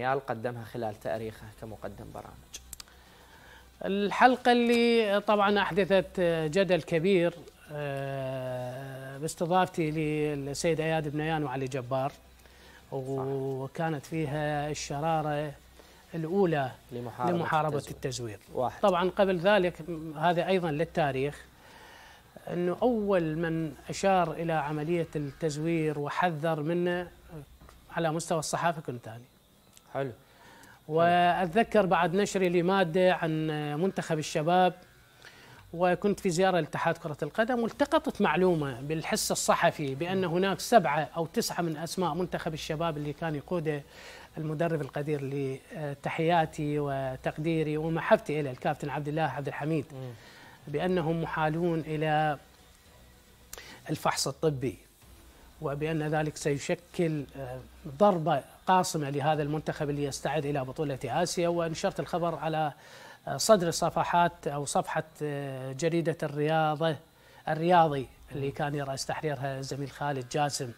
ريال قدمها خلال تاريخه كمقدم برامج الحلقة اللي طبعا أحدثت جدل كبير آه، باستضافتي للسيد اياد بنيان وعلي جبار وكانت فيها الشرارة الأولى لمحاربة, لمحاربة التزوير, التزوير. واحد. طبعا قبل ذلك هذا أيضا للتاريخ أنه أول من أشار إلى عملية التزوير وحذر منه على مستوى الصحافة كنت أنا. حلو واتذكر بعد نشري لماده عن منتخب الشباب وكنت في زياره لاتحاد كره القدم والتقطت معلومه بالحس الصحفي بان هناك سبعه او تسعه من اسماء منتخب الشباب اللي كان يقوده المدرب القدير لتحياتي وتقديري ومحبتي اليه الكابتن عبد الله عبد الحميد بانهم محالون الى الفحص الطبي وبأن ذلك سيشكل آه، ضربة قاصمة لهذا المنتخب اللي يستعد إلى بطولة آسيا ونشرت الخبر على آه، صدر صفحات أو صفحة آه، جريدة الرياضة الرياضي اللي كان يرأس تحريرها الزميل خالد جاسم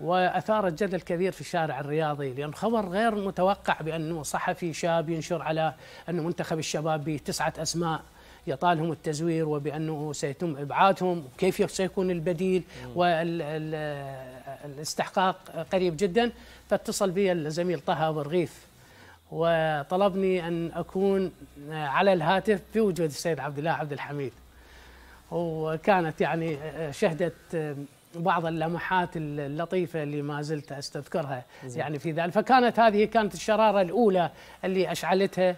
وأثارت جدل كبير في الشارع الرياضي لأن خبر غير متوقع بأنه صحفي شاب ينشر على أن منتخب الشباب بتسعة أسماء يطالهم التزوير وبأنه سيتم إبعادهم وكيف سيكون البديل والاستحقاق قريب جدا فاتصل بي الزميل طه برغيف وطلبني أن أكون على الهاتف في وجود السيد عبد الله عبد الحميد وكانت يعني شهدت بعض اللمحات اللطيفة اللي ما زلت أستذكرها يعني في ذلك فكانت هذه كانت الشرارة الأولى اللي أشعلتها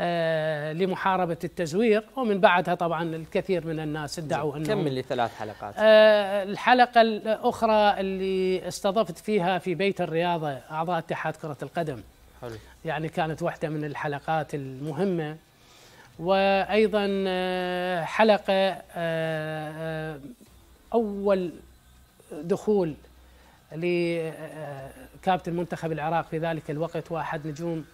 آه، لمحاربة التزوير ومن بعدها طبعا الكثير من الناس ادعوا أنه كم اللي ثلاث حلقات آه، الحلقة الأخرى اللي استضفت فيها في بيت الرياضة أعضاء اتحاد كرة القدم حلو. يعني كانت واحدة من الحلقات المهمة وأيضا آه، حلقة أول دخول لكابتن منتخب العراق في ذلك الوقت وأحد نجوم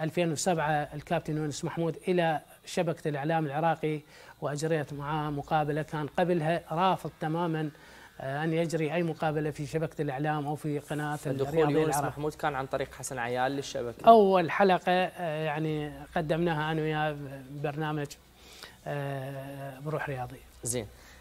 2007 الكابتن يونس محمود إلى شبكة الإعلام العراقي وأجريت معاه مقابلة كان قبلها رافض تماما آه، أن يجري أي مقابلة في شبكة الإعلام أو في قناة دخول يونس محمود كان عن طريق حسن عيال للشبكة أول حلقة آه، يعني قدمناها أنا وياه برنامج آه، بروح رياضي زين